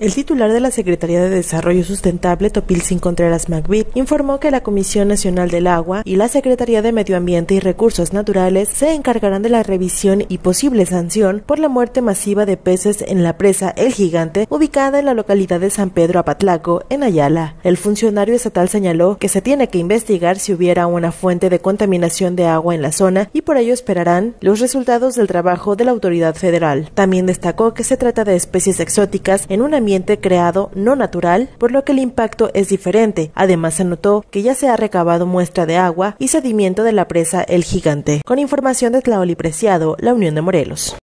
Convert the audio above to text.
El titular de la Secretaría de Desarrollo Sustentable, Topilcín Contreras McBeat, informó que la Comisión Nacional del Agua y la Secretaría de Medio Ambiente y Recursos Naturales se encargarán de la revisión y posible sanción por la muerte masiva de peces en la presa El Gigante, ubicada en la localidad de San Pedro Apatlaco, en Ayala. El funcionario estatal señaló que se tiene que investigar si hubiera una fuente de contaminación de agua en la zona y por ello esperarán los resultados del trabajo de la autoridad federal. También destacó que se trata de especies exóticas en una creado no natural, por lo que el impacto es diferente. Además, se notó que ya se ha recabado muestra de agua y sedimento de la presa El Gigante. Con información de Tlaoli Preciado, La Unión de Morelos.